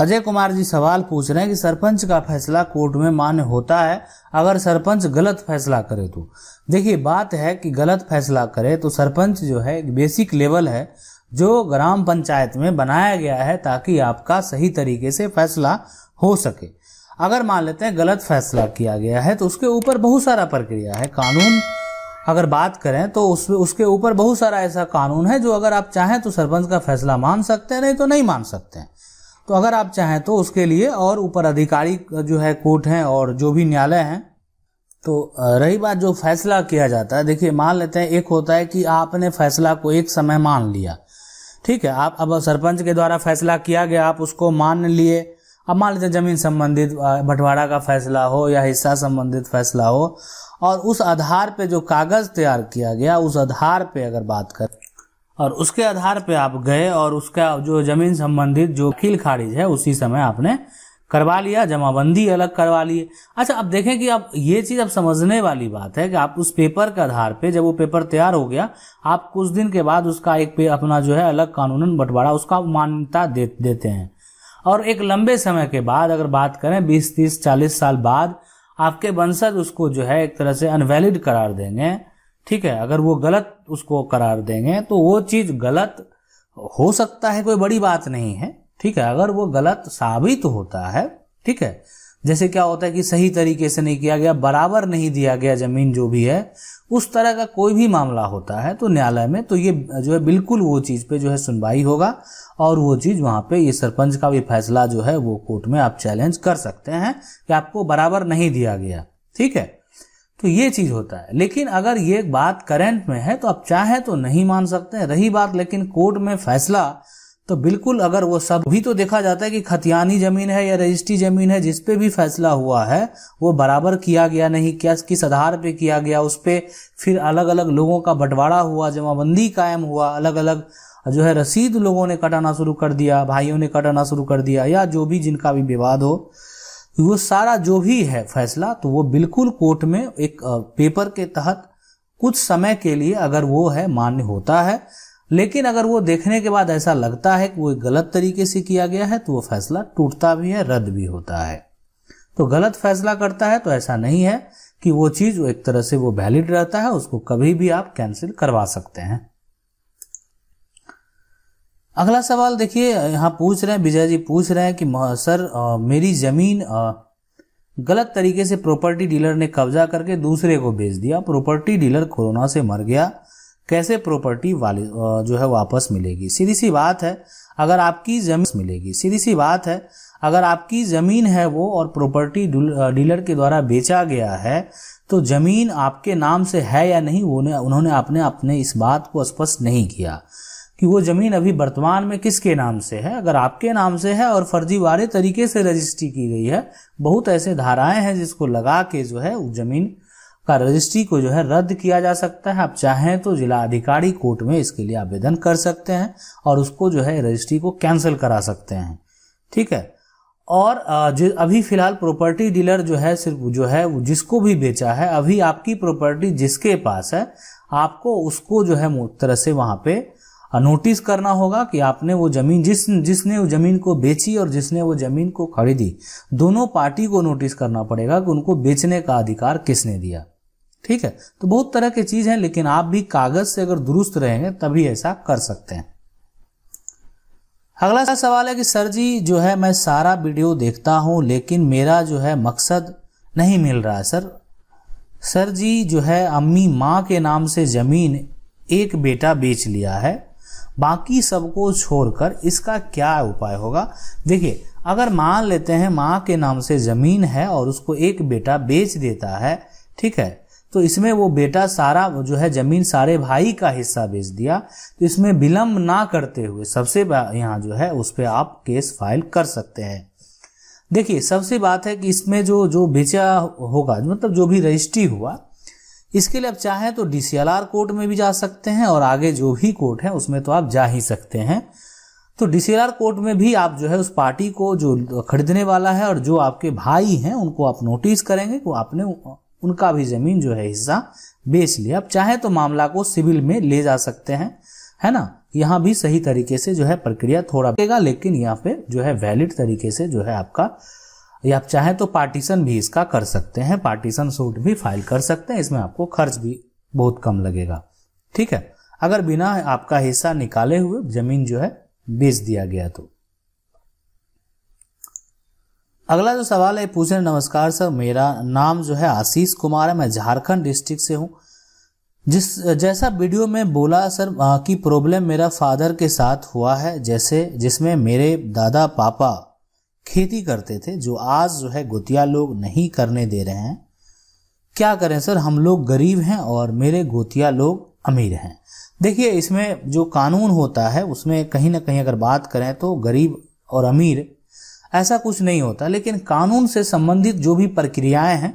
अजय कुमार जी सवाल पूछ रहे हैं कि सरपंच का फैसला कोर्ट में मान्य होता है अगर सरपंच गलत फैसला करे तो देखिए बात है कि गलत फैसला करे तो सरपंच जो है एक बेसिक लेवल है जो ग्राम पंचायत में बनाया गया है ताकि आपका सही तरीके से फैसला हो सके अगर मान लेते हैं गलत फैसला किया गया है तो उसके ऊपर बहुत सारा प्रक्रिया है कानून अगर बात करें तो उस उसके ऊपर बहुत सारा ऐसा कानून है जो अगर आप चाहें तो सरपंच का फैसला मान सकते हैं नहीं तो नहीं मान सकते हैं तो अगर आप चाहें तो उसके लिए और ऊपर अधिकारी जो है कोर्ट हैं और जो भी न्यायालय हैं तो रही बात जो फैसला किया जाता है देखिए मान लेते हैं एक होता है कि आपने फैसला को एक समय मान लिया ठीक है आप अब सरपंच के द्वारा फैसला किया गया आप उसको मान लिए अब मान लेते हैं जमीन संबंधित बंटवारा का फैसला हो या हिस्सा संबंधित फैसला हो और उस आधार पे जो कागज तैयार किया गया उस आधार पे अगर बात करें और उसके आधार पे आप गए और उसका जो जमीन संबंधित जो वकील खारिज है उसी समय आपने करवा लिया जमाबंदी अलग करवा लिए अच्छा अब देखें कि अब ये चीज़ अब समझने वाली बात है कि आप उस पेपर के आधार पे जब वो पेपर तैयार हो गया आप कुछ दिन के बाद उसका एक पे अपना जो है अलग कानून बंटवारा उसका मान्यता दे देते हैं और एक लंबे समय के बाद अगर बात करें बीस तीस चालीस साल बाद आपके वंशज उसको जो है एक तरह से अनवैलिड करार देंगे ठीक है अगर वो गलत उसको करार देंगे तो वो चीज़ गलत हो सकता है कोई बड़ी बात नहीं है ठीक है अगर वो गलत साबित होता है ठीक है जैसे क्या होता है कि सही तरीके से नहीं किया गया बराबर नहीं दिया गया जमीन जो भी है उस तरह का कोई भी मामला होता है तो न्यायालय में तो ये जो है बिल्कुल वो चीज़ पे जो है सुनवाई होगा और वो चीज़ वहां पे ये सरपंच का भी फैसला जो है वो कोर्ट में आप चैलेंज कर सकते हैं कि आपको बराबर नहीं दिया गया ठीक है तो ये चीज होता है लेकिन अगर ये बात करंट में है तो आप चाहे तो नहीं मान सकते रही बात लेकिन कोर्ट में फैसला तो बिल्कुल अगर वो सब भी तो देखा जाता है कि खतियानी जमीन है या रजिस्ट्री जमीन है जिसपे भी फैसला हुआ है वो बराबर किया गया नहीं क्या किस आधार पे किया गया उस पर फिर अलग अलग लोगों का बंटवारा हुआ जमाबंदी कायम हुआ अलग अलग जो है रसीद लोगों ने कटाना शुरू कर दिया भाइयों ने कटाना शुरू कर दिया या जो भी जिनका भी विवाद हो वो सारा जो भी है फैसला तो वो बिल्कुल कोर्ट में एक पेपर के तहत कुछ समय के लिए अगर वो है मान्य होता है लेकिन अगर वो देखने के बाद ऐसा लगता है कि वो गलत तरीके से किया गया है तो वो फैसला टूटता भी है रद्द भी होता है तो गलत फैसला करता है तो ऐसा नहीं है कि वो चीज़ एक तरह से वो वैलिड रहता है उसको कभी भी आप कैंसिल करवा सकते हैं अगला सवाल देखिए यहाँ पूछ रहे हैं विजय जी पूछ रहे हैं कि सर आ, मेरी ज़मीन गलत तरीके से प्रॉपर्टी डीलर ने कब्जा करके दूसरे को बेच दिया प्रॉपर्टी डीलर कोरोना से मर गया कैसे प्रॉपर्टी वाले जो है वापस मिलेगी सीधी सी बात है अगर आपकी जमीन मिलेगी सीधी सी बात है अगर आपकी ज़मीन है वो और प्रॉपर्टी डीलर के द्वारा बेचा गया है तो ज़मीन आपके नाम से है या नहीं वो उन्होंने अपने अपने इस बात को स्पष्ट नहीं किया कि वो ज़मीन अभी वर्तमान में किसके नाम से है अगर आपके नाम से है और फर्जीवाड़े तरीके से रजिस्ट्री की गई है बहुत ऐसे धाराएं हैं जिसको लगा के जो है उस ज़मीन का रजिस्ट्री को जो है रद्द किया जा सकता है आप चाहें तो जिला अधिकारी कोर्ट में इसके लिए आवेदन कर सकते हैं और उसको जो है रजिस्ट्री को कैंसिल करा सकते हैं ठीक है और जो अभी फिलहाल प्रॉपर्टी डीलर जो है सिर्फ जो है वो जिसको भी बेचा है अभी आपकी प्रॉपर्टी जिसके पास है आपको उसको जो है तरह से वहाँ पे नोटिस करना होगा कि आपने वो जमीन जिस जिसने वो जमीन को बेची और जिसने वो जमीन को खरीदी दोनों पार्टी को नोटिस करना पड़ेगा कि उनको बेचने का अधिकार किसने दिया ठीक है तो बहुत तरह की चीज है लेकिन आप भी कागज से अगर दुरुस्त रहेंगे तभी ऐसा कर सकते हैं अगला सवाल है कि सर जी जो है मैं सारा वीडियो देखता हूं लेकिन मेरा जो है मकसद नहीं मिल रहा है सर सर जी जो है अम्मी माँ के नाम से जमीन एक बेटा बेच लिया है बाकी सबको छोड़कर इसका क्या उपाय होगा देखिए अगर मान लेते हैं माँ के नाम से जमीन है और उसको एक बेटा बेच देता है ठीक है तो इसमें वो बेटा सारा जो है जमीन सारे भाई का हिस्सा बेच दिया तो इसमें विलंब ना करते हुए सबसे यहाँ जो है उस पर आप केस फाइल कर सकते हैं देखिए सबसे बात है कि इसमें जो जो बेचा होगा मतलब जो भी रजिस्ट्री हुआ इसके लिए आप चाहें तो डी कोर्ट में भी जा सकते हैं और आगे जो भी कोर्ट है उसमें तो आप जा ही सकते हैं तो डी कोर्ट में भी आप जो है उस पार्टी को जो खरीदने वाला है और जो आपके भाई हैं उनको आप नोटिस करेंगे कि आपने उनका भी ज़मीन जो है हिस्सा बेच लिया आप चाहें तो मामला को सिविल में ले जा सकते हैं है ना यहाँ भी सही तरीके से जो है प्रक्रिया थोड़ा लेकिन यहाँ पे जो है वैलिड तरीके से जो है आपका या आप चाहें तो पार्टीशन भी इसका कर सकते हैं पार्टीशन सूट भी फाइल कर सकते हैं इसमें आपको खर्च भी बहुत कम लगेगा ठीक है अगर बिना आपका हिस्सा निकाले हुए जमीन जो है बेच दिया गया तो अगला जो सवाल है पूछ रहे नमस्कार सर मेरा नाम जो है आशीष कुमार है मैं झारखंड डिस्ट्रिक्ट से हूं जिस जैसा वीडियो में बोला सर की प्रॉब्लम मेरा फादर के साथ हुआ है जैसे जिसमें मेरे दादा पापा खेती करते थे जो आज जो है गोतिया लोग नहीं करने दे रहे हैं क्या करें सर हम लोग गरीब हैं और मेरे गोतिया लोग अमीर हैं देखिए इसमें जो कानून होता है उसमें कहीं ना कहीं अगर बात करें तो गरीब और अमीर ऐसा कुछ नहीं होता लेकिन कानून से संबंधित जो भी प्रक्रियाएं हैं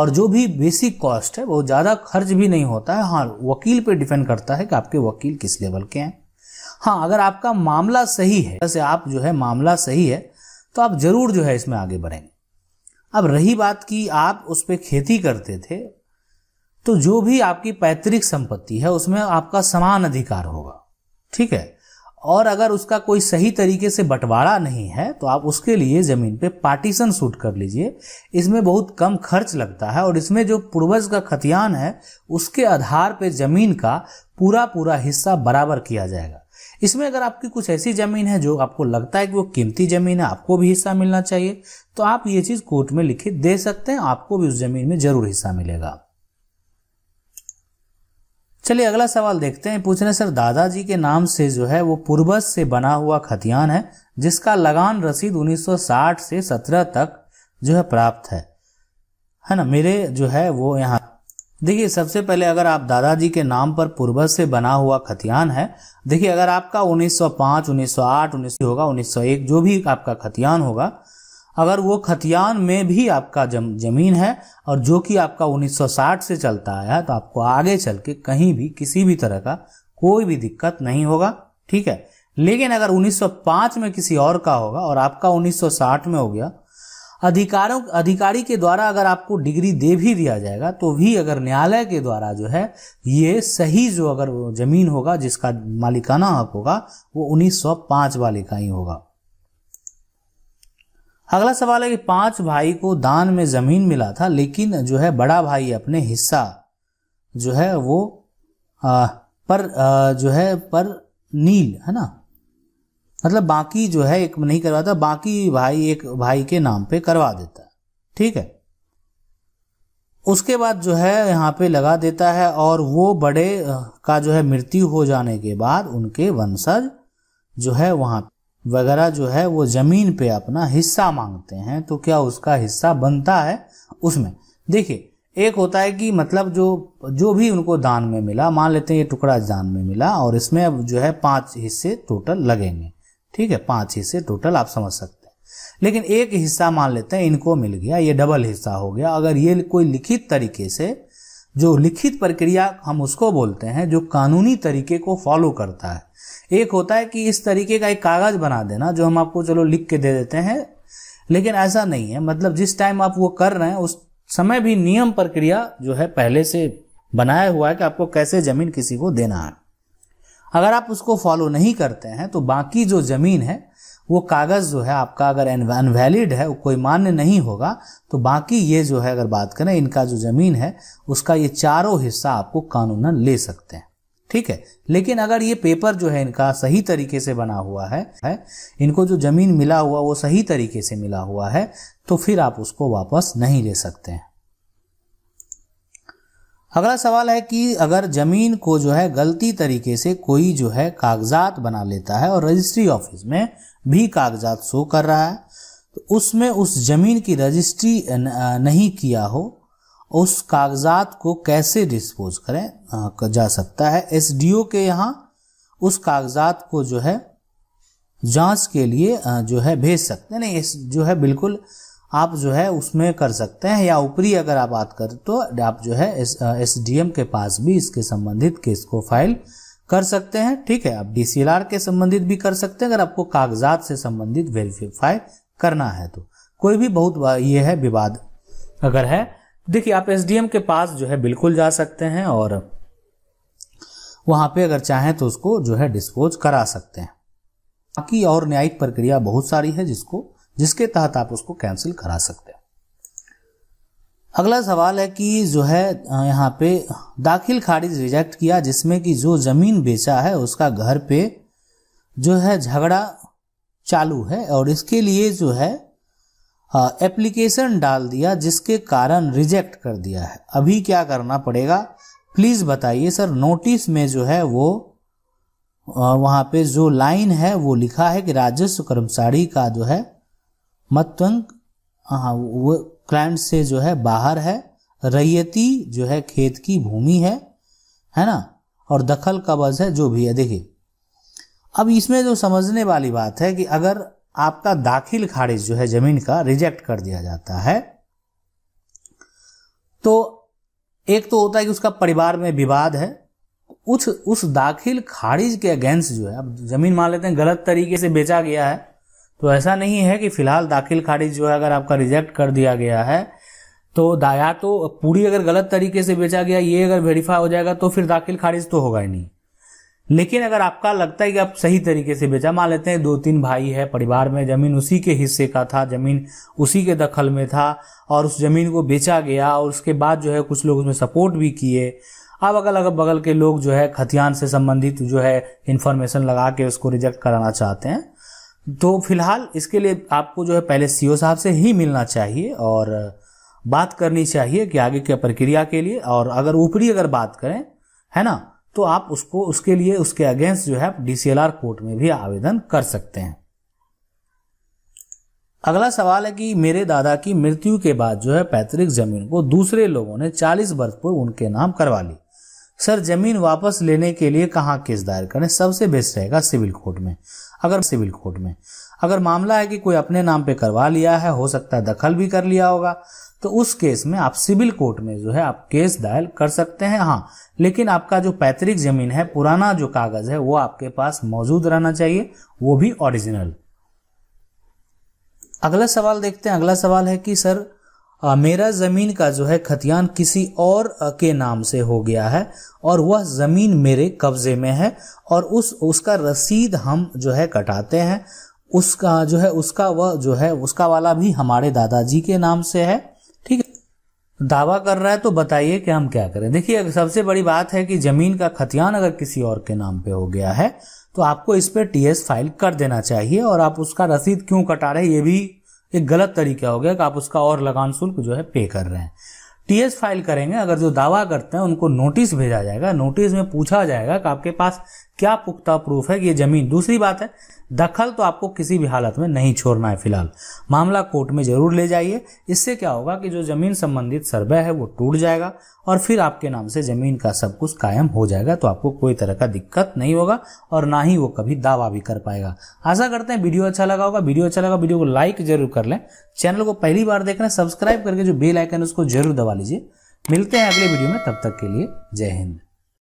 और जो भी बेसिक कॉस्ट है वो ज़्यादा खर्च भी नहीं होता है हाँ वकील पे डिपेंड करता है कि आपके वकील किस लेवल के हैं हाँ अगर आपका मामला सही है जैसे आप जो है मामला सही है तो आप ज़रूर जो है इसमें आगे बढ़ेंगे अब रही बात की आप उस पर खेती करते थे तो जो भी आपकी पैतृक संपत्ति है उसमें आपका समान अधिकार होगा ठीक है और अगर उसका कोई सही तरीके से बंटवारा नहीं है तो आप उसके लिए ज़मीन पे पार्टीशन सूट कर लीजिए इसमें बहुत कम खर्च लगता है और इसमें जो पूर्वज का खतियान है उसके आधार पे ज़मीन का पूरा पूरा हिस्सा बराबर किया जाएगा इसमें अगर आपकी कुछ ऐसी ज़मीन है जो आपको लगता है कि वो कीमती ज़मीन है आपको भी हिस्सा मिलना चाहिए तो आप ये चीज़ कोर्ट में लिखित दे सकते हैं आपको भी उस ज़मीन में ज़रूर हिस्सा मिलेगा चलिए अगला सवाल देखते हैं पूछ रहे सर दादाजी के नाम से जो है वो पूर्वज से बना हुआ खतियान है जिसका लगान रसीद 1960 से 17 तक जो है प्राप्त है है ना मेरे जो है वो यहाँ देखिए सबसे पहले अगर आप दादाजी के नाम पर पूर्वज से बना हुआ खतियान है देखिए अगर आपका 1905, 1908, 1908 होगा 1901 जो भी आपका खतियान होगा अगर वो खतियान में भी आपका जम, जमीन है और जो कि आपका 1960 से चलता आया है तो आपको आगे चल के कहीं भी किसी भी तरह का कोई भी दिक्कत नहीं होगा ठीक है लेकिन अगर 1905 में किसी और का होगा और आपका 1960 में हो गया अधिकारों अधिकारी के द्वारा अगर आपको डिग्री दे भी दिया जाएगा तो भी अगर न्यायालय के द्वारा जो है ये सही जो अगर जमीन होगा जिसका मालिकाना हक होगा वो 1905 वाली का ही होगा अगला सवाल है कि पांच भाई को दान में जमीन मिला था लेकिन जो है बड़ा भाई अपने हिस्सा जो है वो आ, पर आ, जो है पर नील है ना मतलब बाकी जो है एक नहीं करवाता बाकी भाई एक भाई के नाम पे करवा देता है ठीक है उसके बाद जो है यहाँ पे लगा देता है और वो बड़े का जो है मृत्यु हो जाने के बाद उनके वंशज जो है वहां वगैरह जो है वो जमीन पे अपना हिस्सा मांगते हैं तो क्या उसका हिस्सा बनता है उसमें देखिए एक होता है कि मतलब जो जो भी उनको दान में मिला मान लेते हैं ये टुकड़ा दान में मिला और इसमें अब जो है पांच हिस्से टोटल लगेंगे ठीक है पांच हिस्से टोटल आप समझ सकते हैं लेकिन एक हिस्सा मान लेते हैं इनको मिल गया ये डबल हिस्सा हो गया अगर ये कोई लिखित तरीके से जो लिखित प्रक्रिया हम उसको बोलते हैं जो कानूनी तरीके को फॉलो करता है एक होता है कि इस तरीके का एक कागज़ बना देना जो हम आपको चलो लिख के दे देते हैं लेकिन ऐसा नहीं है मतलब जिस टाइम आप वो कर रहे हैं उस समय भी नियम प्रक्रिया जो है पहले से बनाया हुआ है कि आपको कैसे जमीन किसी को देना है अगर आप उसको फॉलो नहीं करते हैं तो बाकी जो ज़मीन है वो कागज़ जो है आपका अगर अनवैलिड है कोई मान्य नहीं होगा तो बाकी ये जो है अगर बात करें इनका जो ज़मीन है उसका ये चारों हिस्सा आपको कानून ले सकते हैं ठीक है लेकिन अगर ये पेपर जो है इनका सही तरीके से बना हुआ है, है इनको जो ज़मीन मिला हुआ वो सही तरीके से मिला हुआ है तो फिर आप उसको वापस नहीं ले सकते हैं अगला सवाल है कि अगर ज़मीन को जो है गलती तरीके से कोई जो है कागजात बना लेता है और रजिस्ट्री ऑफिस में भी कागजात शो कर रहा है तो उसमें उस ज़मीन की रजिस्ट्री नहीं किया हो उस कागजात को कैसे डिस्पोज करें जा सकता है एस के यहाँ उस कागजात को जो है जांच के लिए जो है भेज सकते हैं नहीं जो है बिल्कुल आप जो है उसमें कर सकते हैं या ऊपरी अगर आप बात करें तो आप जो है एस डी के पास भी इसके संबंधित केस को फाइल कर सकते हैं ठीक है आप डीसीएलआर के संबंधित भी कर सकते हैं अगर आपको कागजात से संबंधित वेरीफाई करना है तो कोई भी बहुत ये है विवाद अगर है देखिए आप एसडीएम के पास जो है बिल्कुल जा सकते हैं और वहां पे अगर चाहें तो उसको जो है डिस्पोज करा सकते हैं बाकी और न्यायिक प्रक्रिया बहुत सारी है जिसको जिसके तहत आप उसको कैंसिल करा सकते हैं अगला सवाल है कि जो है यहाँ पे दाखिल खारिज रिजेक्ट किया जिसमें कि जो ज़मीन बेचा है उसका घर पे जो है झगड़ा चालू है और इसके लिए जो है एप्लीकेशन डाल दिया जिसके कारण रिजेक्ट कर दिया है अभी क्या करना पड़ेगा प्लीज़ बताइए सर नोटिस में जो है वो वहाँ पे जो लाइन है वो लिखा है कि राजस्व कर्मचारी का जो है मत्वंग हाँ वो क्लाइंट से जो है बाहर है रैयती जो है खेत की भूमि है है ना और दखल कबज है जो भी है देखिए अब इसमें जो समझने वाली बात है कि अगर आपका दाखिल खारिज जो है जमीन का रिजेक्ट कर दिया जाता है तो एक तो होता है कि उसका परिवार में विवाद है उस उस दाखिल खारिज के अगेंस्ट जो है अब जमीन मान लेते हैं गलत तरीके से बेचा गया है तो ऐसा नहीं है कि फिलहाल दाखिल खारिज जो है अगर आपका रिजेक्ट कर दिया गया है तो दाया तो पूरी अगर गलत तरीके से बेचा गया ये अगर वेरीफाई हो जाएगा तो फिर दाखिल खारिज तो होगा ही नहीं लेकिन अगर आपका लगता है कि आप सही तरीके से बेचा मान लेते हैं दो तीन भाई है परिवार में जमीन उसी के हिस्से का था जमीन उसी के दखल में था और उस जमीन को बेचा गया और उसके बाद जो है कुछ लोग उसमें सपोर्ट भी किए अब अगल अगल बगल के लोग जो है खतियान से संबंधित जो है इन्फॉर्मेशन लगा के उसको रिजेक्ट कराना चाहते हैं तो फिलहाल इसके लिए आपको जो है पहले सीओ साहब से ही मिलना चाहिए और बात करनी चाहिए कि आगे क्या प्रक्रिया के लिए और अगर ऊपरी अगर बात करें है ना तो आप उसको उसके लिए उसके अगेंस्ट जो है डीसीएलआर कोर्ट में भी आवेदन कर सकते हैं अगला सवाल है कि मेरे दादा की मृत्यु के बाद जो है पैतृक जमीन को दूसरे लोगों ने 40 वर्ष पूर्व उनके नाम करवा ली सर जमीन वापस लेने के लिए कहाँ केस दायर करें सबसे बेस्ट रहेगा सिविल कोर्ट में अगर सिविल कोर्ट में अगर मामला है कि कोई अपने नाम पे करवा लिया है हो सकता है दखल भी कर लिया होगा तो उस केस में आप सिविल कोर्ट में जो है आप केस दायर कर सकते हैं हाँ लेकिन आपका जो पैतृक जमीन है पुराना जो कागज है वो आपके पास मौजूद रहना चाहिए वो भी ओरिजिनल अगला सवाल देखते हैं अगला सवाल है कि सर मेरा ज़मीन का जो है खतियान किसी और के नाम से हो गया है और वह ज़मीन मेरे कब्ज़े में है और उस उसका रसीद हम जो है कटाते हैं उसका जो है उसका वह जो है उसका वाला भी हमारे दादाजी के नाम से है ठीक है दावा कर रहा है तो बताइए कि हम क्या करें देखिए सबसे बड़ी बात है कि ज़मीन का खतियान अगर किसी और के नाम पे हो गया है तो आपको इस पर टीएस फाइल कर देना चाहिए और आप उसका रसीद क्यों कटा रहे ये भी एक गलत तरीका हो गया कि आप उसका और लगान शुल्क जो है पे कर रहे हैं टीएस फाइल करेंगे अगर जो दावा करते हैं उनको नोटिस भेजा जाएगा नोटिस में पूछा जाएगा कि आपके पास क्या पुख्ता प्रूफ है कि ये जमीन दूसरी बात है दखल तो आपको किसी भी हालत में नहीं छोड़ना है फिलहाल मामला कोर्ट में जरूर ले जाइए इससे क्या होगा कि जो जमीन संबंधित सर्वे है वो टूट जाएगा और फिर आपके नाम से जमीन का सब कुछ कायम हो जाएगा तो आपको कोई तरह का दिक्कत नहीं होगा और ना ही वो कभी दावा भी कर पाएगा आशा करते हैं वीडियो अच्छा लगा होगा वीडियो अच्छा लगा वीडियो को लाइक जरूर कर लें चैनल को पहली बार देख रहे हैं सब्सक्राइब करके जो बेल आइकन उसको जरूर दबा लीजिए मिलते हैं अगले वीडियो में तब तक के लिए जय हिंद